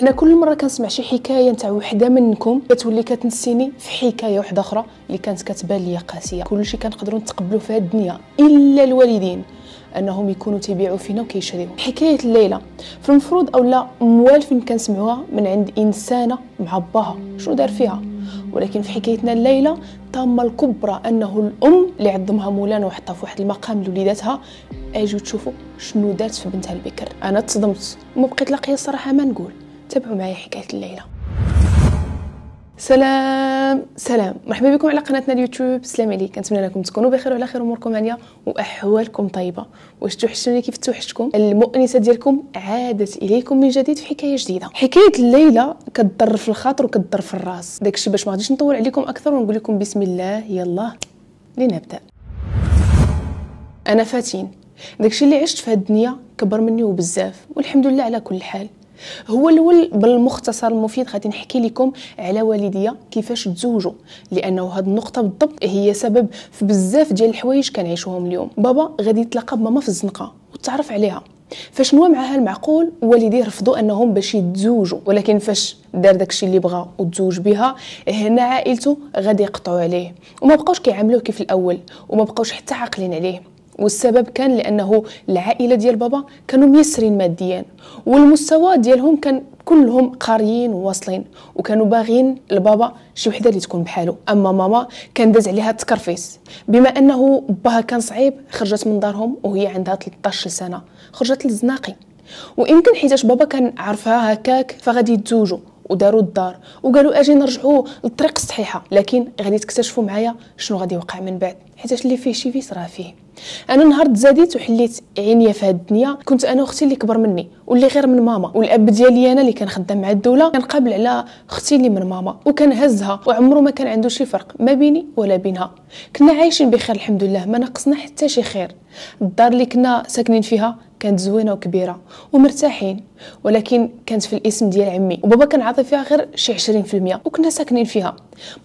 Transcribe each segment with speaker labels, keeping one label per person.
Speaker 1: انا كل مره كنسمع شي حكايه نتاع وحده منكم كتولي كتنسيني في حكايه واحده اخرى اللي كانت كتبان ليا قاسيه كلشي كنقدروا نتقبلوا في هاد الدنيا الا الوالدين انهم يكونوا تبيعوا فينا وكيشريو حكايه الليله في المفروض اولا موالفين كنسمعوها من عند انسانه مع باها شنو دار فيها ولكن في حكايتنا الليله التامه الكبرى انه الام اللي عظمها مولانا وحطها في واحد المقام لوليداتها اجيو تشوفوا شنو دارت في بنتها البكر انا تصدمت وما بقيت لاقيه الصراحه ما نقول تابعوا معي حكاية الليلة سلام سلام مرحبا بكم على قناتنا اليوتيوب سلام عليكم كنتمنى انكم تكونوا بخير وعلى خير اموركم عليا واحوالكم طيبه واش توحشتوني كيف توحشتكم المؤنسه ديالكم عادت اليكم من جديد في حكايه جديده حكايه الليله كتضر في الخاطر وكتضر في الراس داكشي باش ما غاديش نطول عليكم اكثر ونقول لكم بسم الله يلا لنبدا انا فاتين داكشي اللي عشت في هاد الدنيا كبر مني وبزاف والحمد لله على كل حال هو الاول بالمختصر المفيد غادي نحكي لكم على والديا كيفاش تزوجوا لانه هاد النقطه بالضبط هي سبب في بزاف ديال الحوايج كنعيشوهم اليوم بابا غادي يتلاقى بماما في الزنقه وتعرف عليها فاش نوى معاها المعقول والديه رفضوا انهم باش يتزوجوا ولكن فاش دار داكشي اللي بغا وتزوج بها هنا عائلته غادي يقطعوا عليه وما بقاوش كيعاملوه كيف الاول وما بقاوش حتى عاقلين عليه والسبب كان لانه العائله ديال بابا كانوا ميسرين ماديا والمستوى ديالهم كان كلهم قاريين وواصلين وكانوا باغيين لبابا شي وحده اللي تكون بحالو اما ماما كان داز عليها التكرفيس بما انه باها كان صعيب خرجت من دارهم وهي عندها 13 سنه خرجت للزناقي ويمكن حيتاش بابا كان عرفها هكاك فغادي يتزوجوا وداروا الدار وقالوا اجي نرجعوا للطريق الصحيحه لكن غادي تكتشفوا معايا شنو غادي يوقع من بعد حيت اللي فيه شي فيس راه فيه انا نهار تزاديت وحليت عينيا في هاد الدنيا كنت انا واختي اللي كبر مني واللي غير من ماما والاب ديالي انا اللي كان خدام مع الدوله كان قابل على اختي اللي من ماما وكان هزها وعمره ما كان عنده شي فرق ما بيني ولا بينها كنا عايشين بخير الحمد لله ما نقصنا حتى شي خير الدار اللي كنا ساكنين فيها كانت زوينه وكبيره ومرتاحين ولكن كانت في الاسم ديال عمي وبابا كان عاطي فيها غير شي 20% وكنا ساكنين فيها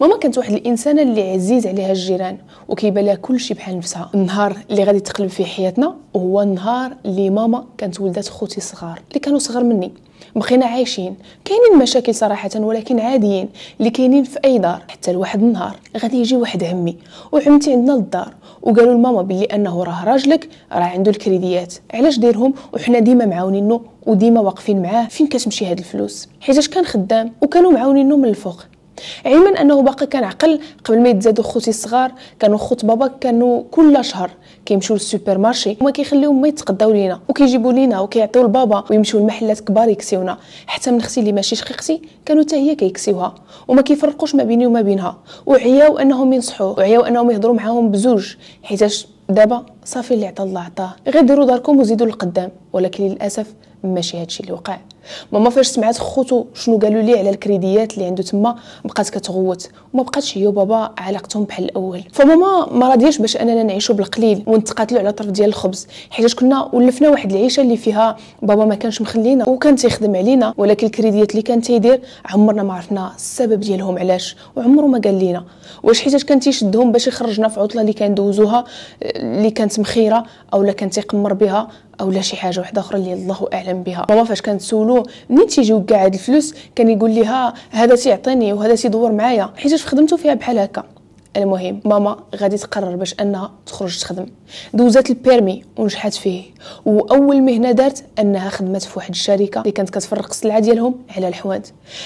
Speaker 1: ماما كانت واحد الانسانه اللي عزيز عليها الجيران وكيبان لها كلشي بحال نفسها النهار اللي غادي تقلب فيه حياتنا هو النهار اللي ماما كانت ولدات خوتي الصغار اللي كانوا صغار مني بقينا عايشين كاينين مشاكل صراحه ولكن عاديين اللي كاينين في اي دار حتى لواحد النهار غادي يجي واحد عمي وعمتي عندنا للدار وقالوا لماما بلي انه راه راجلك راه عنده الكريديات علاش ديرهم وحنا ديما معاونينو وديما واقفين معاه فين كتمشي هاد الفلوس حيتاش كان خدام وكانوا معاونينو من الفوق علما انه باقي كان عقل قبل ما يتزادوا خوتي الصغار كانوا خوت بابا كانوا كل شهر كيمشيو للسوبر مارشي وما كيخليهم ما يتقداو لينا وكيجيبوا لينا وكيعطيو لبابا ويمشيو لمحلات كبار يكسيونا حتى من اختي اللي ماشي شقيقتي كانوا حتى هي كيكسيوها وما كيفرقوش ما بيني وما بينها وعياو انهم ينصحوا وعياو انهم يهضروا معاهم بزوج حيتاش دابا صافي اللي عطا الله عطاه غير ديروا داركم وزيدوا للقدام ولكن للاسف ماشي هادشي اللي وقع ماما فاش سمعت خوتو شنو قالوا ليه على الكريديات اللي عنده تما بقات كتغوت وما بقاتش هي وبابا علاقتهم بحال الاول فماما ما راضياش باش اننا نعيشوا بالقليل ونتقاتلوا على طرف ديال الخبز حيت كنا ولفنا واحد العيشه اللي فيها بابا ما كانش مخلينا وكان تيخدم علينا ولكن الكريديات اللي كان تيدير عمرنا ما عرفنا السبب ديالهم علاش وعمره ما قال لينا واش حيت كان تيشدهم باش يخرجنا في عطله اللي كندوزوها اللي كانت مخيره اولا كان تيقمر بها او لا شي حاجه واحده اخرى اللي الله اعلم بها ماما فاش كنتسولو منين تيجيو كاع هاد الفلوس كان يقول ليها هذا تيعطيني وهذا تيدور معايا حيت في خدمته فيها بحال هكا المهم ماما غادي تقرر باش انها تخرج تخدم دوزات البيرمي ونجحت فيه واول مهنه دارت انها خدمت في واحد الشركه اللي كانت كتفرق السلعه ديالهم على الحواد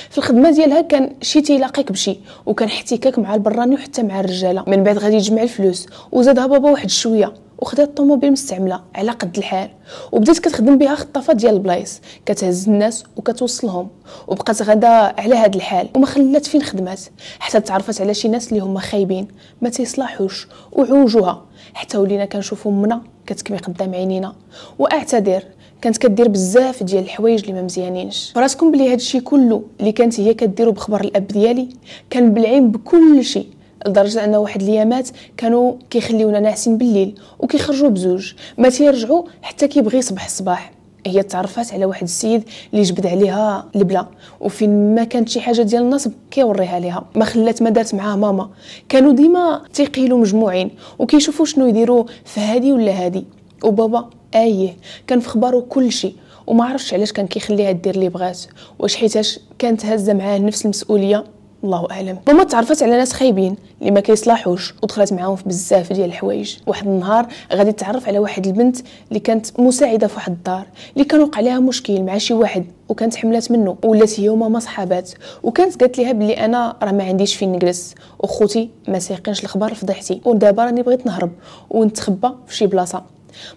Speaker 1: في الخدمه ديالها كان شي تيلاقيك بشي وكان احتكاك مع البراني وحتى مع الرجاله من بعد غادي يجمع الفلوس وزادها بابا واحد شويه وخدات الطوموبيل مستعمله على قد الحال وبدات كتخدم بها خطافه ديال البلايص كتهز الناس وكتوصلهم وبقات غدا على هذا الحال وما خلات فين خدمات حتى تعرفت على شي ناس اللي هما خايبين ما تيصلحوش وعوجوها حتى ولينا كنشوفو منا كتكمي قدام عينينا واعتذر كانت كدير بزاف ديال الحوايج اللي ما مزيانينش فراسكم بلي هادشي كله اللي كانت هي كديرو بخبر الاب ديالي كان بالعين بكل شيء لدرجه ان واحد اليامات كانوا كيخليونا ناعسين بالليل وكيخرجوا بزوج ما تيرجعوا حتى كيبغي يصبح الصباح هي تعرفات على واحد السيد اللي جبد عليها البلا وفين ما كانت شي حاجه ديال النصب كيوريها ليها ما خلات ما دارت معاه ماما كانوا ديما تيقيلوا مجموعين وكيشوفوا شنو يديروا في هادي ولا هادي وبابا ايه كان في خبره كل شيء وما عرفش علاش كان كيخليها دير اللي بغات واش حيتاش كانت هازه معاه نفس المسؤوليه الله اعلم ماما تعرفت على ناس خايبين اللي ما كيصلحوش ودخلت معاهم في بزاف ديال الحوايج واحد النهار غادي تعرف على واحد البنت اللي كانت مساعده في واحد الدار اللي كان وقع لها مشكل مع شي واحد وكانت حملات منه ولات هي وماما صحابات وكانت قالت لها بلي انا راه ما عنديش فين نجلس وخوتي ما سايقينش الخبر لفضيحتي ودابا راني بغيت نهرب ونتخبى في شي بلاصه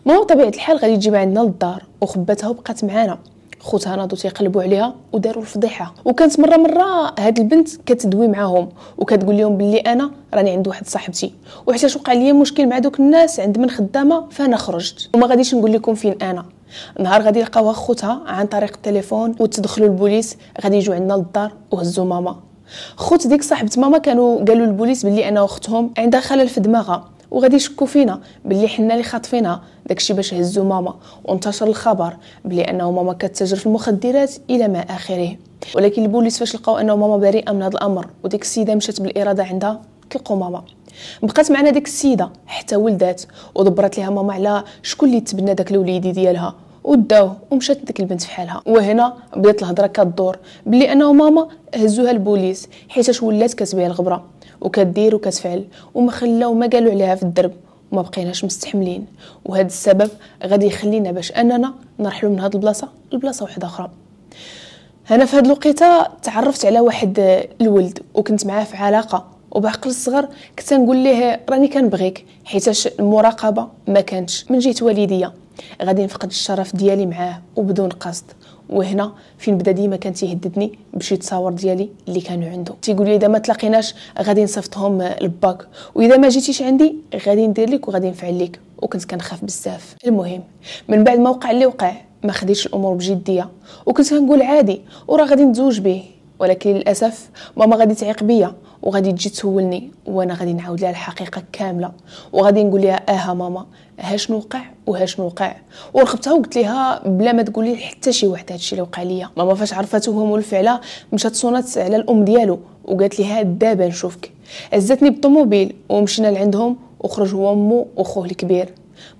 Speaker 1: ماما بطبيعه الحال غادي تجي عندنا للدار وخباتها وبقات معانا خوتها ناضو تيقلبوا عليها وداروا الفضيحه وكانت مره مره هاد البنت كتدوي معاهم وكتقول لهم باللي انا راني عند واحد صاحبتي وحتى وقع لي مشكل مع دوك الناس عند من خدامه فانا خرجت وما غاديش نقول لكم فين انا نهار غادي يلقاوها خوتها عن طريق التليفون وتدخلوا البوليس غادي يجوا عندنا للدار وهزوا ماما خوت ديك صاحبه ماما كانوا قالوا للبوليس بلي انا اختهم عندها خلل في دماغها وغادي يشكوا فينا باللي حنا اللي خاطفينها داكشي باش هزوا ماما وانتشر الخبر بلي انه ماما كتتاجر في المخدرات الى ما اخره ولكن البوليس فاش لقاو انه ماما بريئه من هذا الامر وديك السيده مشات بالاراده عندها تلقوا ماما بقات معنا ديك السيده حتى ولدات ودبرت لها ماما على شكون اللي تبنى داك الوليدي ديالها وداوه ومشات ديك البنت في حالها وهنا بدات الهضره كدور بلي انه ماما هزوها البوليس حيتاش ولات كتبيع الغبره وكدير وكتفعل وما خلاو ما قالوا عليها في الدرب وما بقيناش مستحملين وهذا السبب غادي يخلينا باش اننا نرحلوا من هاد البلاصه لبلاصه واحده اخرى انا في هذه الوقيته تعرفت على واحد الولد وكنت معاه في علاقه وبعقل الصغر كنت نقول ليه راني كنبغيك حيتاش المراقبه ما كانتش من جهه والديه غادي نفقد الشرف ديالي معاه وبدون قصد وهنا فين بدا ديما كان تيهددني بشي تصاور ديالي اللي كانوا عنده تيقول لي اذا ما تلاقيناش غادي نصيفطهم للباك واذا ما جيتيش عندي غادي ندير لك وغادي نفعل لك وكنت كنخاف بزاف المهم من بعد ما وقع اللي وقع ما خديتش الامور بجديه وكنت كنقول عادي وراه غادي نتزوج به ولكن للاسف ماما غادي تعيق بيا وغادي تجي تسولني وانا غادي نعاود لها الحقيقه كامله وغادي نقول لها اها ماما ها شنو وقع وها شنو وقع ورقبتها وقلت لها بلا ما تقولي حتى شي واحد هادشي اللي وقع ليا ماما فاش هو مول الفعله مشات صونات على الام ديالو وقالت لها دابا نشوفك هزتني بالطوموبيل ومشينا لعندهم وخرج هو مو وخوه الكبير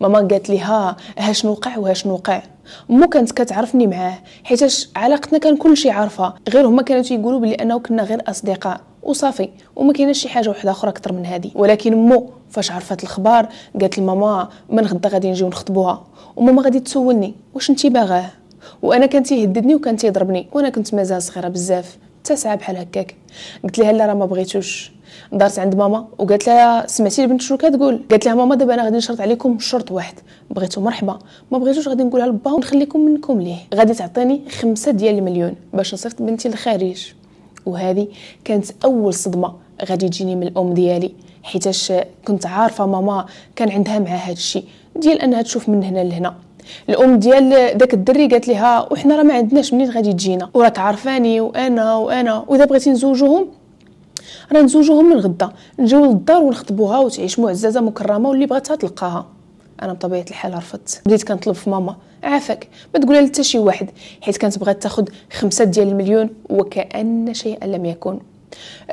Speaker 1: ماما قالت لها ها ها شنو وقع وها شنو وقع مو كانت كتعرفني معاه حيتاش علاقتنا كان كلشي عارفه غير هما كانوا تيقولوا بلي انه كنا غير اصدقاء وصافي وما كاينش شي حاجه وحده اخرى اكثر من هذه ولكن مو فاش عرفت الخبار قالت لماما من غدا غادي نجيو نخطبوها وماما غادي تسولني واش انت باغاه وانا كان تيهددني وكان تيضربني وانا كنت مازال صغيره بزاف تسعة بحال هكاك قلت لها لا راه ما بغيتوش دارت عند ماما وقالت لها سمعتي البنت شنو كتقول قالت لها ماما دابا انا غادي نشرط عليكم شرط واحد بغيتو مرحبا ما بغيتوش غادي نقولها لبا ونخليكم منكم ليه غادي تعطيني خمسة ديال المليون باش نصيفط بنتي للخارج وهذه كانت اول صدمه غادي تجيني من الام ديالي حيتاش كنت عارفه ماما كان عندها مع هذا الشيء ديال انها تشوف من هنا لهنا الام ديال داك الدري قالت لها وحنا راه ما عندناش منين غادي تجينا وراك عارفاني وانا وانا واذا بغيتي نزوجوهم راه نزوجوهم من غدا نجيو للدار ونخطبوها وتعيش معززه مكرمه واللي بغاتها تلقاها انا بطبيعه الحال رفضت بديت كنطلب في ماما عافاك ما تقولها لتا شي واحد حيت كانت بغات تاخد خمسة ديال المليون وكأن شيئا لم يكن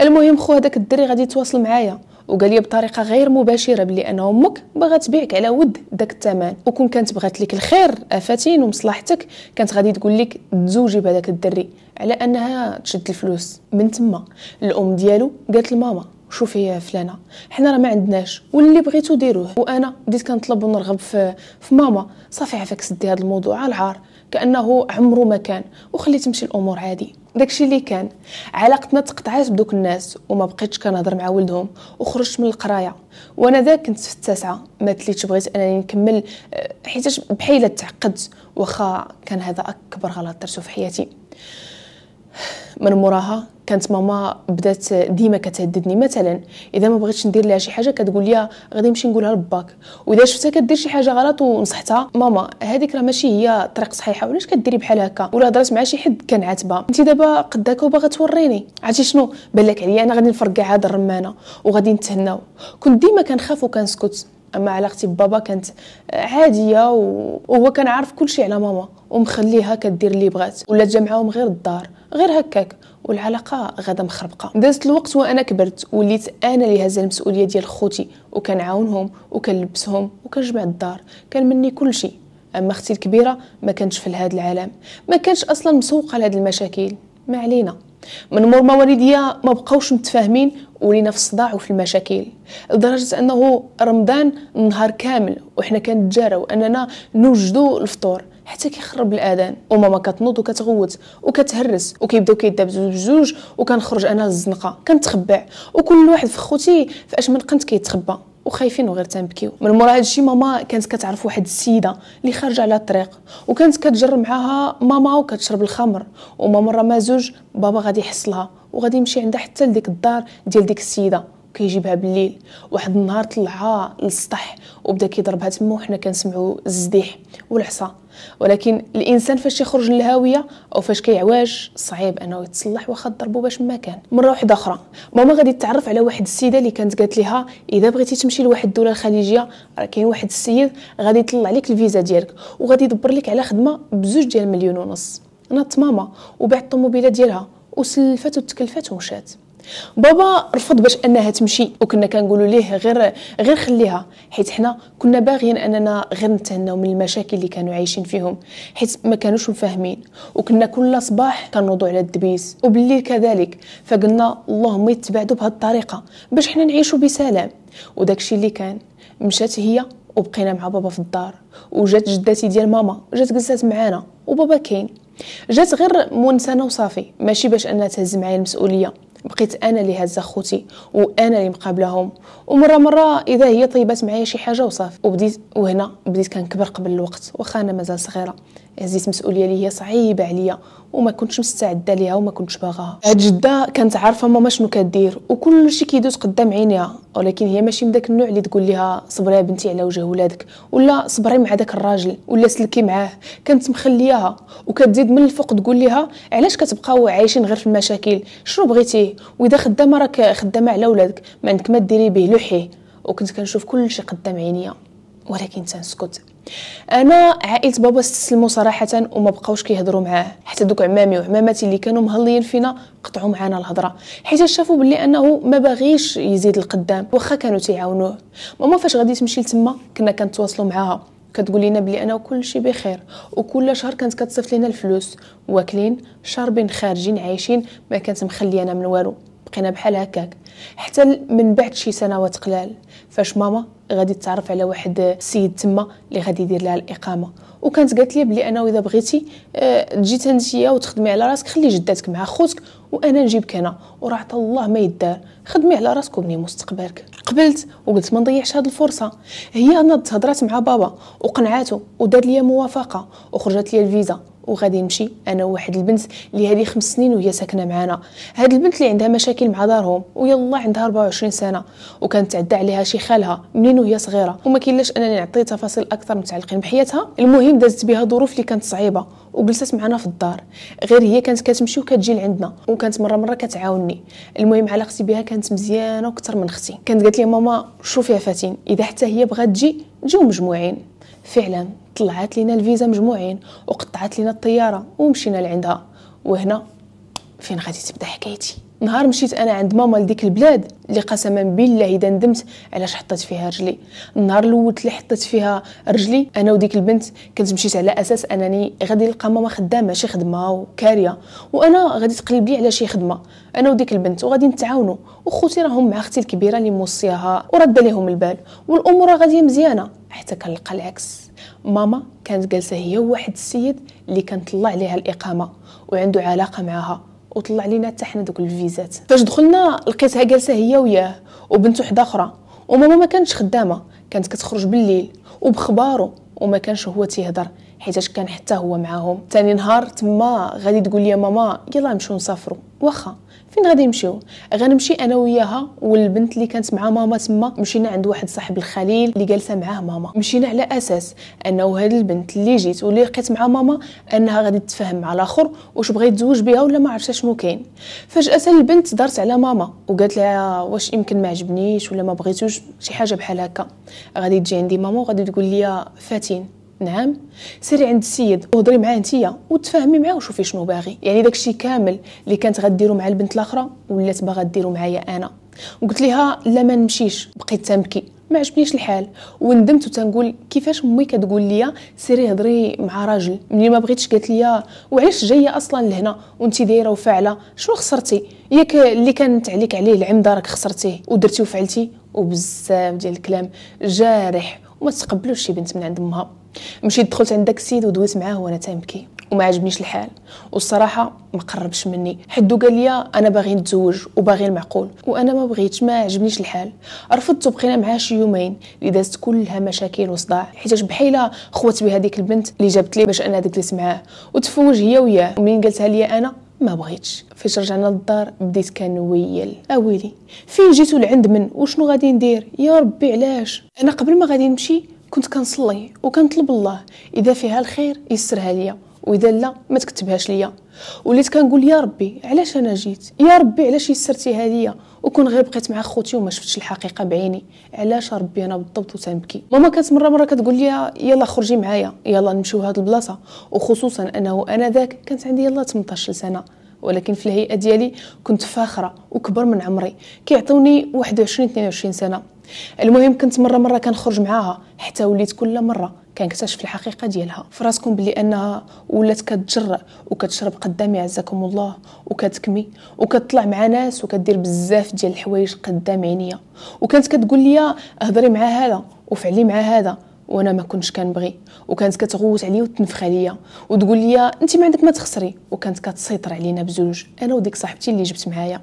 Speaker 1: المهم خو هذاك الدري غادي يتواصل معايا وقال لي بطريقه غير مباشره بلي انا امك باغا تبيعك على ود داك الثمن وكون كانت بغات لك الخير افاتين ومصلحتك كانت غادي تقول لك تزوجي بهذاك الدري على انها تشد الفلوس من تما الام ديالو قالت لماما شوفي فلانه حنا راه ما عندناش واللي بغيتو ديروه وانا بديت كنطلب ونرغب في, في ماما صافي عافاك سدي هذا الموضوع على العار كانه عمره ما كان وخليت تمشي الامور عادي داكشي اللي كان علاقتنا تقطعات بدوك الناس وما بقيتش كنهضر مع ولدهم وخرجت من القرايه وانا ذاك كنت في التاسعه ما تليتش بغيت انني نكمل آه، حيتاش بحيله تعقدت واخا كان هذا اكبر غلط درتو في حياتي من موراها كانت ماما بدات ديما كتهددني مثلا اذا ما بغيتش ندير لها شي حاجه كتقول لي غادي نمشي نقولها لباك واذا شفتها كدير شي حاجه غلط ونصحتها ماما هذيك راه ماشي هي طريق صحيحه وعلاش كديري بحال هكا ولا هضرت مع شي حد كان عاتبه انت دابا قداك وباغا توريني عرفتي شنو بالك عليا انا غادي نفرقع هاد الرمانه وغادي نتهناو كنت ديما كنخاف وكنسكت اما علاقتي ببابا كانت عاديه وهو كان عارف كلشي على ماما ومخليها كدير اللي بغات ولا جا معاهم غير الدار غير هكاك والعلاقه غدا مخربقه دازت الوقت وانا كبرت وليت انا اللي هز المسؤوليه ديال خوتي وكنعاونهم وكنلبسهم وكنجمع الدار كان مني كل شيء اما اختي الكبيره ما كانتش في هذا العالم ما كانش اصلا مسوقه لهاد المشاكل ما علينا من مور ما والديا ما بقاوش متفاهمين ولينا في الصداع وفي المشاكل لدرجه انه رمضان نهار كامل وحنا كنتجاراو اننا نوجدوا الفطور حتى كيخرب الاذان وماما كتنوض وكتغوت وكتهرس وكيبداو كيدابزو بجوج وكنخرج انا للزنقه كنتخبع وكل واحد في خوتي فاش من قنت كيتخبى وخايفين وغير تنبكيو من مورا هادشي ماما كانت كتعرف واحد السيده اللي خارجه على الطريق وكانت كتجر معاها ماما وكتشرب الخمر وما مره ما زوج بابا غادي يحصلها وغادي يمشي عندها حتى لديك الدار ديال ديك السيده كيجيبها بالليل واحد النهار طلعها للسطح وبدا كيضربها تما وحنا كنسمعوا الزديح والعصا ولكن الانسان فاش يخرج للهاويه او فاش كيعواج صعيب انه يتصلح واخا ضربو باش ما كان مره واحده اخرى ماما غادي تتعرف على واحد السيده اللي كانت قالت ليها اذا بغيتي تمشي لواحد الدوله الخليجيه راه كاين واحد السيد غادي يطلع لك الفيزا ديالك وغادي يدبر لك على خدمه بزوج ديال مليون ونص نط ماما وبعت الطوموبيله ديالها وسلفات وتكلفات ومشات بابا رفض باش انها تمشي وكنا كنقولوا ليه غير غير خليها حيت حنا كنا باغيين اننا غير نتهناو من المشاكل اللي كانوا عايشين فيهم حيت ما كانوش مفاهمين وكنا كل صباح كنوضوا على الدبيس وبالليل كذلك فقلنا اللهم يتبعدوا بهذه الطريقه باش حنا نعيشوا بسلام وداكشي اللي كان مشات هي وبقينا مع بابا في الدار وجات جداتي ديال ماما جات جلسات معانا وبابا كاين جات غير مونسانه وصافي ماشي باش انها تهز معايا المسؤوليه بقيت انا اللي هازه خوتي وانا اللي مقابلهم ومره مره اذا هي طيبات معايا شي حاجه وصافي وبديت وهنا بديت كنكبر قبل الوقت واخا انا مازال صغيره هزيت مسؤوليه اللي هي صعيبه عليا وما كنتش مستعده ليها وما كنتش باغاها هاد جده كانت عارفه ماما شنو كدير وكلشي كيدوز قدام عينيها ولكن هي ماشي من داك النوع اللي تقول ليها صبري يا بنتي على وجه ولادك ولا صبري مع داك الراجل ولا سلكي معاه كانت مخلياها وكتزيد من الفوق تقول ليها علاش كتبقاو عايشين غير في المشاكل شنو بغيتي واذا خدامه راك خدامه على ولادك ما عندك ما ديري به لوحيه وكنت كنشوف كلشي قدام عينيا ولكن تنسكت انا عائله بابا استسلموا صراحه وما بقاوش كيهضروا معاه حتى دوك عمامي وعماماتي اللي كانوا مهليين فينا قطعوا معانا الهضره حيت شافوا بلي انه ما باغيش يزيد القدام واخا كانوا تيعاونوه ماما فاش غادي تمشي لتما كنا كنتواصلوا معاها كتقول لنا بلي انا كلشي بخير وكل شهر كانت كتصيفط لنا الفلوس واكلين شاربين خارجين عايشين ما كانت مخليانا من والو بقينا بحال هكاك حتى من بعد شي سنوات قلال فاش ماما غادي تتعرف على واحد السيد تما اللي غادي يدير لها الاقامه وكانت قالت لي بلي انا واذا بغيتي آه، تجي تنتيا وتخدمي على راسك خلي جداتك مع خوتك وانا نجيبك هنا وراه حتى الله ما يدار خدمي على راسك وبني مستقبلك قبلت وقلت ما نضيعش هاد الفرصه هي انا تهضرات مع بابا وقنعاته ودار لي موافقه وخرجت لي الفيزا وغادي نمشي انا وواحد البنت اللي هذه خمس سنين وهي ساكنه معانا هاد البنت اللي عندها مشاكل مع دارهم ويلا عندها 24 سنه وكانت تعدى عليها شي خالها منين وهي صغيره وما كاينلاش انني نعطي تفاصيل اكثر متعلقين بحياتها المهم دازت بها ظروف اللي كانت صعيبه وجلست معنا في الدار غير هي كانت كتمشي وكتجي لعندنا وكانت مره مره كتعاوني المهم علاقتي بها كانت مزيانه اكثر من اختي كانت قالت لي ماما شوفي يا فاتين اذا حتى هي بغات تجي نجيو مجموعين فعلا طلعت لنا الفيزا مجموعين وقطعت لنا الطياره ومشينا لعندها وهنا فين غادي تبدا حكايتي نهار مشيت انا عند ماما لديك البلاد اللي قسما بالله اذا ندمت علاش حطيت فيها رجلي النهار الاول اللي حطيت فيها رجلي انا وديك البنت كنت مشيت على اساس انني غادي نلقى ماما خدامه شي خدمه وكاريه وانا غادي تقلب لي على شي خدمه انا وديك البنت وغادي نتعاونوا وخوتي راهم مع اختي الكبيره اللي موصياها ورد لهم البال والامور غاديه مزيانه حتى كنلقى العكس ماما كانت جالسه هي وواحد السيد اللي كان طلع ليها الاقامه وعنده علاقه معها وطلع لينا حتى حنا دوك الفيزات فاش دخلنا لقيتها جالسه هي وياه وبنت وحده اخرى وماما ما كانتش خدامه كانت كتخرج بالليل وبخبارو وما كانش هو تيهضر حيتاش كان حتى هو معاهم تاني نهار تما غادي تقول لي ماما يلا نمشيو نسافروا واخا فين غادي نمشيو غنمشي انا وياها والبنت اللي كانت مع ماما تما مشينا عند واحد صاحب الخليل اللي جالسه معاه ماما مشينا على اساس انه هاد البنت اللي جيت واللي لقيت مع ماما انها غادي تتفاهم مع الاخر واش بغا يتزوج بها ولا ما عرفتش شنو كاين فجاه البنت دارت على ماما وقالت لها واش يمكن ما عجبنيش ولا ما بغيتوش شي حاجه بحال هكا غادي تجي عندي ماما وغادي تقول لي فاتين نعم سيري عند السيد وهضري معاه نتيا وتفاهمي معاه وشوفي شنو باغي يعني داكشي كامل اللي كانت غديرو مع البنت الاخرى ولات باغا ديرو معايا انا وقلت لها لا ما نمشيش بقيت تنبكي ما عجبنيش الحال وندمت وتنقول كيفاش امي كتقول لي سيري هضري مع راجل ملي ما بغيتش قالت لي وعلاش جايه اصلا لهنا وانت دايره وفاعله شنو خسرتي ياك اللي كانت عليك عليه العمده راك خسرتيه ودرتي وفعلتي وبزاف ديال الكلام جارح وما تقبلوش شي بنت من عند امها مشيت دخلت عند داك السيد ودويت معاه وانا تنبكي وما عجبنيش الحال والصراحه ما قربش مني حدو قال لي انا باغي نتزوج وباغي المعقول وانا ما بغيتش ما عجبنيش الحال رفضت وبقينا معاه شي يومين اللي دازت كلها مشاكل وصداع حيت بحيلة خوات بها ديك البنت اللي جابت لي باش انا دجلس معاه وتفوج هي وياه ومنين قالتها لي انا ما بغيتش فاش رجعنا للدار بديت كنويل اويلي آه فين جيتو لعند من وشنو غادي ندير يا ربي علاش انا قبل ما غادي نمشي كنت كنصلي وكنطلب الله اذا فيها الخير يسرها ليا واذا لا ما تكتبهاش ليا وليت كنقول يا ربي علاش انا جيت يا ربي علاش يسرتيها ليا وكون غير بقيت مع خوتي وما شفتش الحقيقه بعيني علاش ربي انا بالضبط وتنبكي ماما كانت مره مره كتقول لي يلا خرجي معايا يلا نمشيو هاد البلاصه وخصوصا انه انا ذاك كانت عندي يلا 18 سنه ولكن في الهيئه ديالي كنت فاخره وكبر من عمري كيعطوني 21 22 سنه المهم كنت مره مره كنخرج معاها حتى وليت كل مره كنكتشف الحقيقه ديالها فراسكم بلي انها ولات كتجرع وكتشرب قدامي عزكم الله وكتكمي وكتطلع مع ناس وكدير بزاف ديال الحوايج قدام عينيا وكانت كتقول لي اهضري مع هذا وفعلي مع هذا وانا ما كنتش كنبغي وكانت كتغوت عليا وتنفخ عليا وتقول لي انت ما عندك ما تخسري وكانت كتسيطر علينا بزوج انا وديك صاحبتي اللي جبت معايا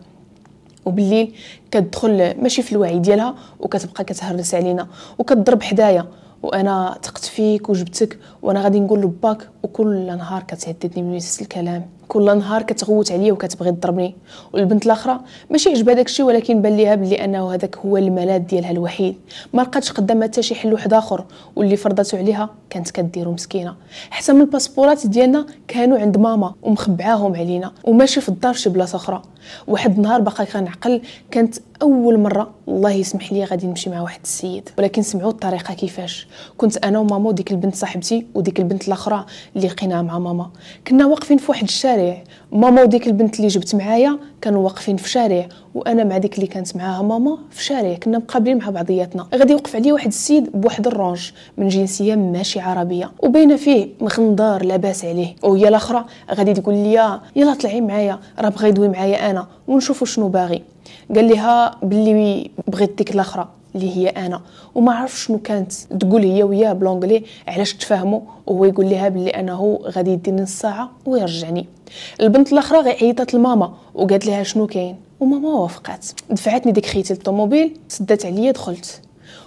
Speaker 1: وبالليل كتدخل ماشي في الوعي ديالها وكتبقى كتهرس علينا وكتضرب حدايا وانا تقت فيك وجبتك وانا غادي نقول لباك وكل نهار كتهددني بنفس الكلام كل نهار كتغوت عليا وكتبغي تضربني والبنت الاخرى ماشي عجبها داكشي ولكن بان ليها بلي انه هذاك هو الملاذ ديالها الوحيد ما لقاتش قدامها حتى شي حل واحد اخر واللي فرضاتو عليها كانت كديرو مسكينه حتى من الباسبورات ديالنا كانوا عند ماما ومخبعاهم علينا وماشي في الدار شي بلاصه اخرى واحد النهار باقا كنعقل كانت اول مره الله يسمح لي غادي نمشي مع واحد السيد ولكن سمعوا الطريقه كيفاش كنت انا وماما وديك البنت صاحبتي وديك البنت الاخرى اللي لقيناها مع ماما كنا واقفين في واحد الشارع ماما وديك البنت اللي جبت معايا كانوا واقفين في شارع وانا مع ديك اللي كانت معاها ماما في شارع كنا مقابلين مع بعضياتنا غادي يوقف عليا واحد السيد بواحد الرونج من جنسيه ماشي عربيه وبين فيه مخندار لاباس عليه وهي الاخرى غادي تقول لي يلا طلعي معايا راه بغا يدوي معايا انا ونشوفوا شنو باغي قال لها بلي بغيت ديك الاخرى اللي هي انا وما عرف شنو كانت تقول هي وياه بلونغلي علاش تفاهموا وهو يقول لها بلي انه غادي يديني نص ساعه ويرجعني البنت الاخرى غي عيطت لماما وقالت لها شنو كاين وماما وافقت دفعتني ديك خيتي للطوموبيل سدات عليا دخلت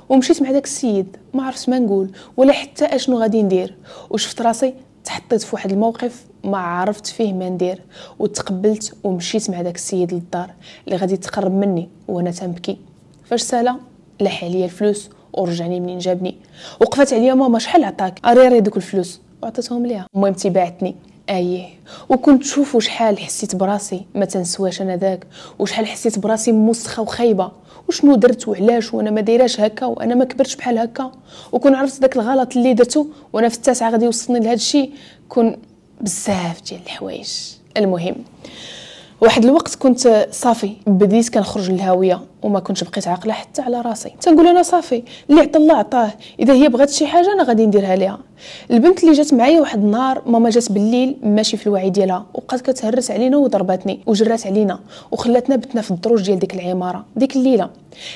Speaker 1: ومشيت مع داك السيد ما عرفت ما نقول ولا حتى اشنو غادي ندير وشفت راسي تحطيت في واحد الموقف ما عرفت فيه ما ندير وتقبلت ومشيت مع داك السيد للدار اللي غادي تقرب مني وانا تنبكي فاش سالا لحي عليا الفلوس ورجعني منين جابني وقفت عليا ماما شحال عطاك اريري دوك الفلوس وعطيتهم ليها المهم تبعتني اييه وكنت شوف شحال حسيت براسي ما تنسواش انا ذاك وشحال حسيت براسي مسخه وخايبه وشنو درت وعلاش وانا ما دايراش هكا وانا ما كبرتش بحال هكا وكون عرفت داك الغلط اللي درته وانا في التاسعه غادي يوصلني لهذا الشيء كون بزاف ديال الحوايج المهم واحد الوقت كنت صافي بديت كنخرج للهاويه وما كنتش بقيت عاقله حتى على راسي تنقول انا صافي اللي عطى الله عطاه اذا هي بغات شي حاجه انا غادي نديرها ليها البنت اللي جات معايا واحد النهار ماما جات بالليل ماشي في الوعي ديالها وبقات كتهرس علينا وضرباتني وجرات علينا وخلاتنا بتنا في الدروج ديال ديك العماره ديك الليله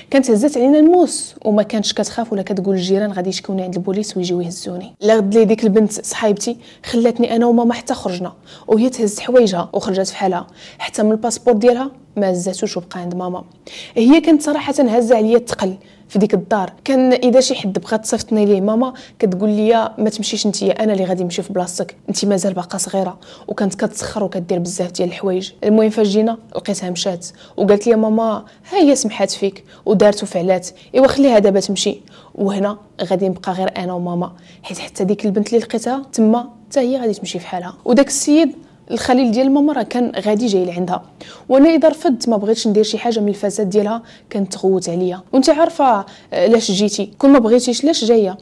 Speaker 1: كانت هزات علينا الموس وما كانتش كتخاف ولا كتقول الجيران غادي يشكوني عند البوليس ويجيو يهزوني لا لي ديك البنت صحايبتي خلاتني انا وماما حتى خرجنا وهي تهز حوايجها وخرجت فحالها حتى من الباسبور ديالها ما هزاتوش وبقى عند ماما هي كانت صراحه هزه عليا الثقل في ديك الدار كان اذا شي حد بغات تصيفطني ليه ماما كتقول لي ما تمشيش انت انا اللي غادي نمشي في بلاصتك انت مازال باقا صغيره وكانت كتسخر وكدير بزاف ديال الحوايج المهم فاش جينا لقيتها مشات وقالت لي ماما ها هي سمحات فيك ودارت وفعلات ايوا خليها دابا تمشي وهنا غادي نبقى غير انا وماما حيت حتى ديك البنت اللي لقيتها تما حتى هي غادي تمشي في حالها وداك السيد الخليل ديال ماما راه كان غادي جاي لعندها وانا اذا رفضت ما بغيتش ندير شي حاجه من الفساد ديالها كانت تغوت عليا وانت عارفه آه، علاش جيتي كون ما بغيتيش لاش جايه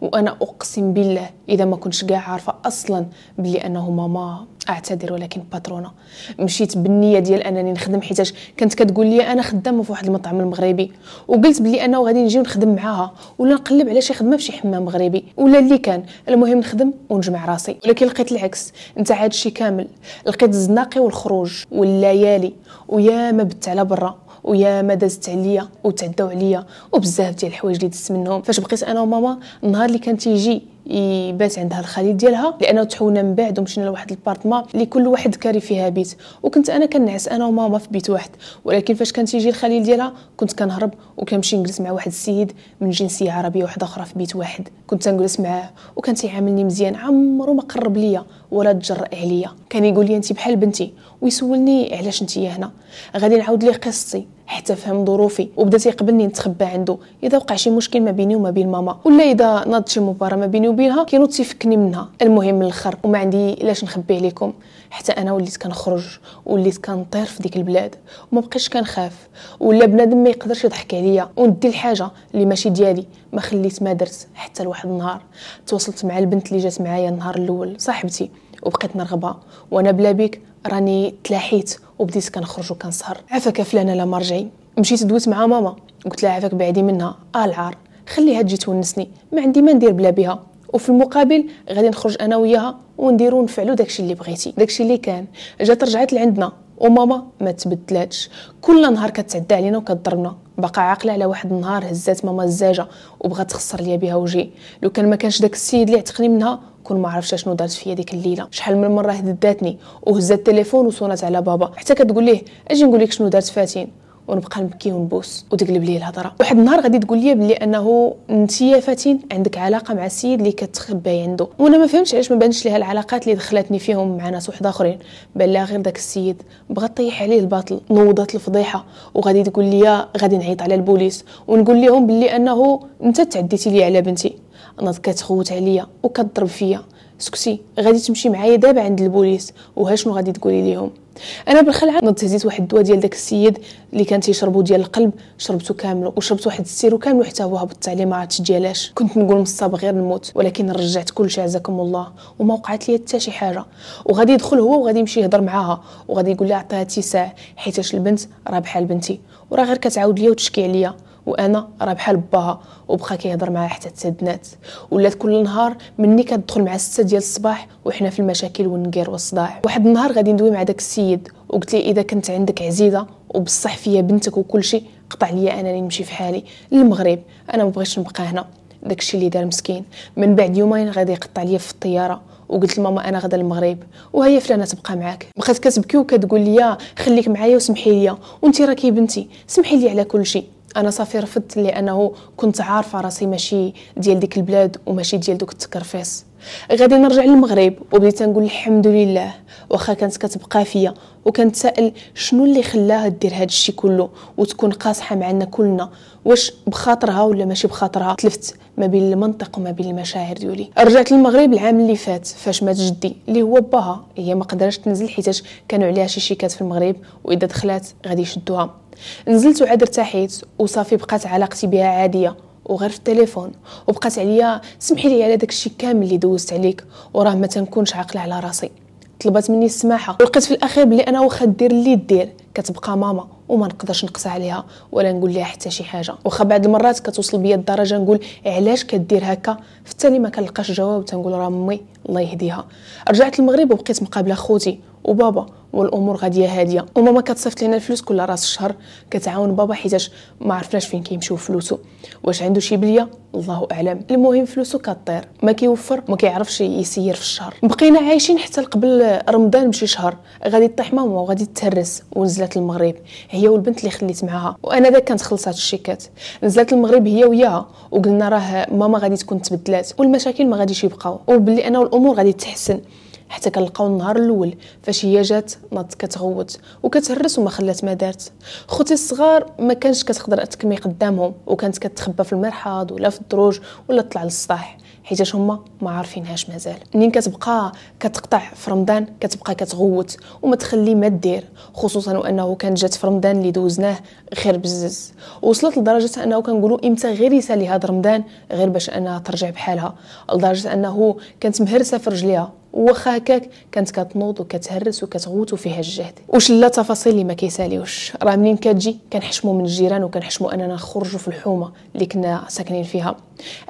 Speaker 1: وانا اقسم بالله اذا ما كنتش كاع عارفه اصلا بلي انه ماما اعتذر ولكن باترونا مشيت بالنيه ديال انني نخدم حيتاش كانت كتقول لي انا خدامه في واحد المطعم المغربي وقلت بلي انا غادي نجي ونخدم معاها ولا نقلب على شي خدمه في شي حمام مغربي ولا اللي كان المهم نخدم ونجمع راسي ولكن لقيت العكس انت هادشي كامل لقيت الزناقي والخروج والليالي ويا ما بت على برا ويا ما دازت عليا وتعداو عليا وبزاف ديال الحوايج اللي دزت منهم فاش بقيت انا وماما النهار اللي كان تيجي يبات عندها الخليل ديالها لانه تحولنا من بعد ومشينا لواحد البارتمان اللي كل واحد كاري فيها بيت وكنت انا كنعس انا وماما في بيت واحد ولكن فاش كان تيجي الخليل ديالها كنت كنهرب وكنمشي نجلس مع واحد السيد من جنسيه عربيه واحده اخرى في بيت واحد كنت نجلس معاه وكان تيعاملني مزيان عمرو ما قرب ليا ولا تجرأ عليا كان يقول لي انت بحال بنتي ويسولني علاش انت هنا غادي نعاود ليه قصتي حتى فهم ظروفي وبدا تيقبلني نتخبى عنده اذا وقع شي مشكل ما بيني وما بين ماما ولا اذا ناض شي مباراه ما بيني وبينها كينوض تيفكني منها المهم من الاخر وما عندي علاش نخبي عليكم حتى انا وليت كنخرج وليت كنطير في ديك البلاد وما بقيتش كنخاف ولا بنادم ما يقدرش يضحك عليا وندي الحاجه اللي ماشي ديالي ما خليت ما درت حتى لواحد النهار تواصلت مع البنت اللي جات معايا النهار الاول صاحبتي وبقيت نرغبها وانا بلا بيك راني تلاحيت وبديت كنخرج وكنسهر عافاك فلانه لا رجعي مشيت دويت مع ماما قلت لها عافاك بعدي منها اه العار خليها تجي تونسني ما عندي ما ندير بلا بها وفي المقابل غادي نخرج انا وياها ونديرو ونفعلو داكشي اللي بغيتي داكشي اللي كان جات رجعت لعندنا وماما ما تبدلاتش كل نهار كتعدى علينا وكتضربنا باقا عاقله على واحد النهار هزات ماما الزاجه وبغات تخسر ليا بها وجهي لو كان ما كانش داك السيد اللي عتقني منها كون ما عرفتش شنو دارت فيا ديك الليله شحال من مره هدداتني وهزت التليفون وصونات على بابا حتى كتقول ليه اجي نقول لك شنو دارت فاتين ونبقى نبكي ونبوس وتقلب لي الهضره واحد النهار غادي تقول لي بلي انه انت يا فاتين عندك علاقه مع السيد اللي كتخبي عنده وانا ما فهمتش علاش ما بانش ليها العلاقات اللي دخلتني فيهم مع ناس واحد اخرين بان لها غير داك السيد بغى طيح عليه الباطل نوضت الفضيحه وغادي تقول لي غادي نعيط على البوليس ونقول لهم بلي انه انت تعديتي لي على بنتي انا كتخوت عليا وكتضرب فيا سكتي غادي تمشي معايا دابا عند البوليس وها شنو غادي تقولي ليهم انا بالخلعه نض هزيت واحد الدواء ديال داك السيد اللي كان تيشربو ديال القلب شربته كامل وشربت واحد السيرو كامل حتى هو هبط عليه ما عرفتش ديالاش كنت نقول مصاب غير نموت ولكن رجعت كل شيء عزاكم الله وما وقعت لي حتى شي حاجه وغادي يدخل هو وغادي يمشي يهضر معاها وغادي يقول لها عطيها تساع حيتاش البنت راه بحال بنتي وراه غير كتعاود ليا وتشكي عليا وانا راه بحال باها وبقى كيهضر معاها حتى تسدنات ولات كل نهار مني كتدخل مع الستة ديال الصباح وحنا في المشاكل والنقير والصداع واحد النهار غادي ندوي مع داك السيد وقلت لي اذا كنت عندك عزيزه وبصح فيا بنتك وكل شيء قطع ليا انني نمشي في حالي للمغرب انا ما بغيتش نبقى هنا داكشي اللي دار مسكين من بعد يومين غادي يقطع ليا في الطياره وقلت لماما انا غدا المغرب وهي فلانه تبقى معاك بقات كتبكي وكتقول لي خليك معايا وسمحي لي وانت راكي بنتي سمحي لي على كل شيء انا صافي رفضت لانه كنت عارفه راسي ماشي ديال ديك البلاد وماشي ديال دوك التكرفيس غادي نرجع للمغرب وبديت نقول الحمد لله واخا كانت كتبقى فيا وكنتسائل شنو اللي خلاها دير هذا الشيء كله وتكون قاصحه معنا كلنا واش بخاطرها ولا ماشي بخاطرها تلفت ما بين المنطق وما بين المشاعر ديولي رجعت للمغرب العام اللي فات فاش مات جدي اللي هو باها هي ما قدرتش تنزل حيتاش كانوا عليها شي شيكات في المغرب واذا دخلات غادي يشدوها نزلت وعاد ارتحيت وصافي بقات علاقتي بها عاديه وغير في التليفون وبقات عليا سمحي لي على داك الشيء كامل اللي دوزت عليك وراه ما تنكونش عاقله على راسي طلبات مني السماحه ولقيت في الاخير بلي انا واخا دير اللي دير كتبقى ماما وما نقدرش نقسى عليها ولا نقول لها حتى شي حاجه واخا بعض المرات كتوصل بيا الدرجه نقول علاش كدير هكا في التالي ما كنلقاش جواب تنقول راه امي الله يهديها رجعت المغرب وبقيت مقابله خوتي وبابا والامور غاديه هاديه وماما كتصيفط لنا الفلوس كل راس الشهر كتعاون بابا حيتاش ما عرفناش فين كيمشيو فلوسو واش عنده شي بليه الله اعلم المهم فلوسو كطير ما كيوفر ما كيعرفش يسير في الشهر بقينا عايشين حتى قبل رمضان بشي شهر غادي طيح ماما وغادي تهرس ونزلت المغرب هي والبنت اللي خليت معاها وانا داك كانت خلصات الشيكات نزلت المغرب هي وياها وقلنا راه ماما غادي تكون تبدلات والمشاكل ما غاديش يبقاو وبلي انا والامور غادي تحسن حتى كنلقاو النهار الاول فاش هي جات ناضت كتغوت وكتهرس وما خلات ما دارت خوتي الصغار ما كانش كتقدر تكمي قدامهم وكانت كتخبى في المرحاض ولا في الدروج ولا تطلع للسطح حيتاش هما ما عارفينهاش مازال منين كتبقى كتقطع في رمضان كتبقى كتغوت وما تخلي ما دير خصوصا وانه كانت جات في رمضان اللي دوزناه غير بزز وصلت لدرجه انه كنقولوا امتى غير يسالي هذا رمضان غير باش انها ترجع بحالها لدرجه انه كانت مهرسه في رجليها واخا هكاك كانت كتنوض وكتهرس وكتغوت وفيها الجهد وشلا تفاصيل اللي ما كيساليوش راه منين كتجي كنحشموا من الجيران وكنحشموا اننا نخرجوا في الحومه اللي كنا ساكنين فيها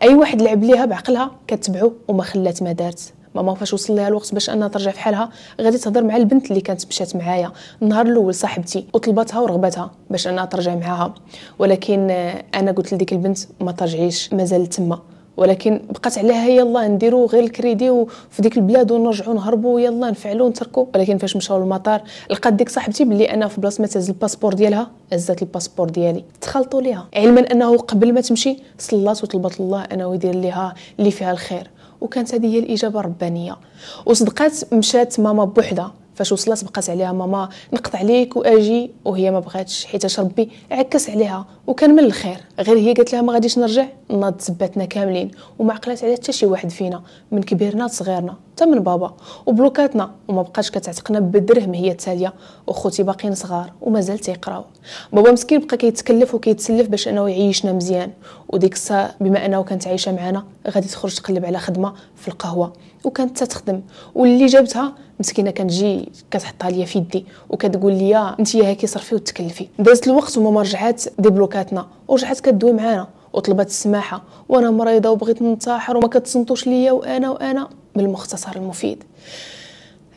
Speaker 1: اي واحد لعب ليها بعقلها كتبعو وما خلات ما دارت ماما فاش وصل ليها الوقت باش انها ترجع في حالها غادي تهضر مع البنت اللي كانت مشات معايا النهار الاول صاحبتي وطلبتها ورغبتها باش انها ترجع معاها ولكن آه، انا قلت لديك البنت ما ترجعيش مازال تما ولكن بقات عليها يلا نديرو غير الكريدي وفي ديك البلاد ونرجعو نهربو يلا نفعلو نتركو ولكن فاش مشاو للمطار لقات ديك صاحبتي بلي انا في بلاصه ما تهز الباسبور ديالها هزات الباسبور ديالي تخلطوا ليها علما انه قبل ما تمشي صلات وطلبت الله انه يدير ليها اللي فيها الخير وكانت هذه هي الاجابه الربانيه وصدقات مشات ماما بوحدها فاش وصلت بقات عليها ماما نقطع عليك واجي وهي ما بغاتش حيت ربي عكس عليها وكان من الخير غير هي قالت لها ما غاديش نرجع ناض تبعتنا كاملين وما عقلات على حتى شي واحد فينا من كبيرنا لصغيرنا حتى من بابا وبلوكاتنا وما بقاش كتعتقنا بالدرهم هي التاليه وخوتي باقيين صغار ومازال تيقراو بابا مسكين بقى كيتكلف وكيتسلف باش انه يعيشنا مزيان وديك الساعه بما انه كانت عايشه معنا غادي تخرج تقلب على خدمه في القهوه وكانت تخدم واللي جابتها مسكينه كتجي كتحطها ليا في يدي وكتقول ليا انت ياها كيصرفي وتكلفي دازت الوقت وما رجعات دي بلوكاتنا ورجعات كدوي معانا وطلبت السماحه وانا مريضه وبغيت ننتحر وما كتصنتوش ليا وانا وانا بالمختصر المفيد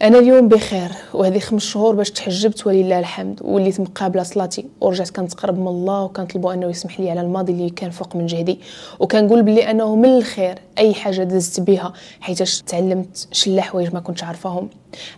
Speaker 1: انا اليوم بخير وهذه خمس شهور باش تحجبت ولله الحمد وليت مقابله صلاتي ورجعت كنتقرب من الله وكنطلبو انه يسمح لي على الماضي اللي كان فوق من جهدي وكنقول بلي انه من الخير اي حاجه دزت بها حيت تعلمت شلا حوايج ما كنتش عارفاهم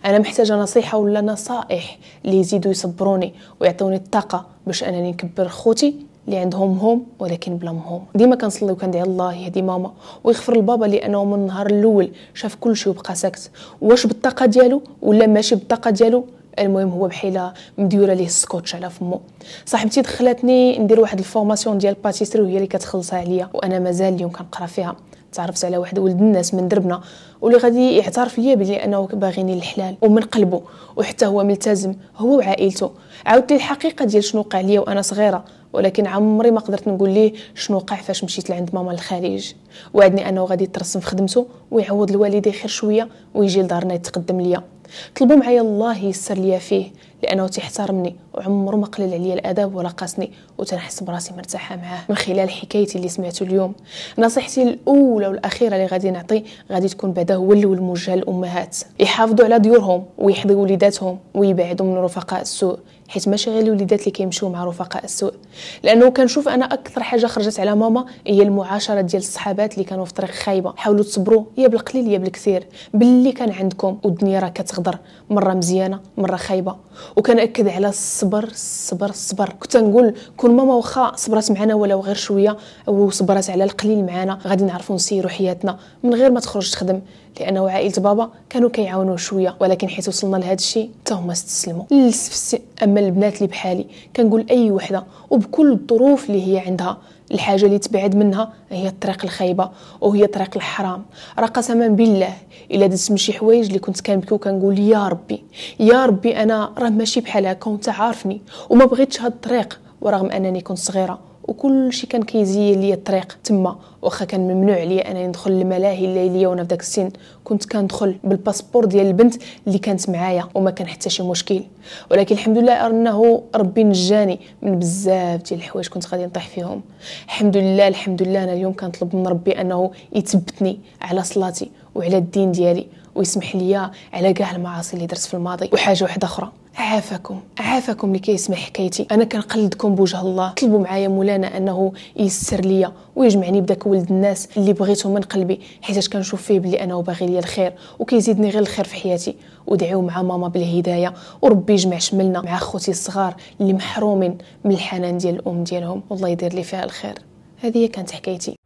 Speaker 1: انا محتاجه نصيحه ولا نصائح اللي يزيدوا يصبروني ويعطوني الطاقه باش انني نكبر خوتي اللي عندهم هم ولكن بلا هم ديما كنصلي وكندعي الله يهدي ماما ويغفر لبابا لانه من النهار الاول شاف كل شيء وبقى ساكت واش بالطاقه ديالو ولا ماشي بالطاقه ديالو المهم هو بحيلة مديوره ليه السكوتش على فمو صاحبتي دخلتني ندير واحد الفورماسيون ديال باتيسري وهي اللي كتخلصها عليا وانا مازال اليوم كنقرا فيها تعرفت على واحد ولد الناس من دربنا واللي غادي يعترف ليا بلي انه باغيني الحلال ومن قلبه وحتى هو ملتزم هو وعائلته عاودت لي الحقيقه ديال شنو وقع ليا وانا صغيره ولكن عمري ما قدرت نقول ليه شنو وقع فاش مشيت لعند ماما للخليج وعدني انه غادي يترسم في خدمته ويعوض الوالدي خير شويه ويجي لدارنا يتقدم ليا طلبوا معايا الله ييسر ليا فيه لانه تيحترمني وعمره ما قلل عليا الادب ولا قاسني وتنحس براسي مرتاحه معاه من خلال حكايتي اللي سمعته اليوم نصيحتي الاولى والاخيره اللي غادي نعطي غادي تكون بعدا هو الاول موجهه للامهات يحافظوا على ديورهم ويحضي وليداتهم ويبعدوا من رفقاء السوء حيت ماشي غير الوليدات اللي كيمشيو مع رفقاء السوء لانه كنشوف انا اكثر حاجه خرجت على ماما هي المعاشره ديال الصحابات اللي كانوا في طريق خايبه حاولوا تصبروا يا بالقليل يا بالكثير باللي كان عندكم والدنيا راه كتغدر مره مزيانه مره خايبه وكنأكد على الصبر الصبر الصبر كنت نقول كون ماما واخا صبرات معنا ولو غير شويه وصبرات على القليل معنا غادي نعرفوا نسيروا حياتنا من غير ما تخرج تخدم لانه عائله بابا كانوا كيعاونوه شويه ولكن حيت وصلنا لهذا الشيء حتى هما استسلموا اما البنات اللي بحالي كنقول اي وحده وبكل الظروف اللي هي عندها الحاجه اللي تبعد منها هي الطريق الخايبه وهي طريق الحرام راه قسما بالله الا دزت من شي حوايج اللي كنت كنبكي وكنقول يا ربي يا ربي انا راه ماشي بحال هكا وانت عارفني وما بغيتش هاد الطريق ورغم انني كنت صغيره وكل شيء كان كيزين ليا الطريق تما واخا كان ممنوع عليا انني ندخل الملاهي الليليه وانا فداك السن كنت كندخل بالباسبور ديال البنت اللي كانت معايا وما كان حتى شي مشكل ولكن الحمد لله انه ربي نجاني من بزاف ديال الحوايج كنت غادي نطيح فيهم الحمد لله الحمد لله انا اليوم كنطلب من ربي انه يثبتني على صلاتي وعلى الدين ديالي ويسمح ليا على كاع المعاصي اللي درت في الماضي وحاجه واحده اخرى عافاكم عافاكم لكي يسمع حكايتي انا كنقلدكم بوجه الله طلبوا معايا مولانا انه يسر ليا ويجمعني بداك ولد الناس اللي بغيتو من قلبي حيت كنشوف فيه بلي انا وباغي ليا الخير وكيزيدني غير الخير في حياتي ودعيو مع ماما بالهدايه وربي يجمع شملنا مع خوتي الصغار اللي محرومين من الحنان ديال الام ديالهم والله يدير لي فيها الخير هذه كانت حكايتي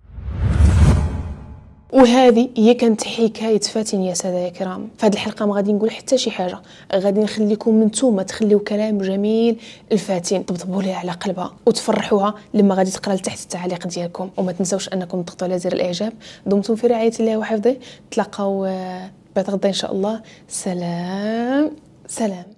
Speaker 1: وهذه هي كانت حكايه فاتن يا ساده يا كرام في هذه الحلقه ما غادي نقول حتى شي حاجه غادي نخليكم نتوما تخليو كلام جميل لفاتن طبطبوا ليها على قلبها وتفرحوها لما غادي تقرا لتحت التعليق ديالكم وما تنسوش انكم تضغطوا على زر الاعجاب دمتم في رعايه الله وحفظه تلاقاو آه، بعد غدا ان شاء الله سلام سلام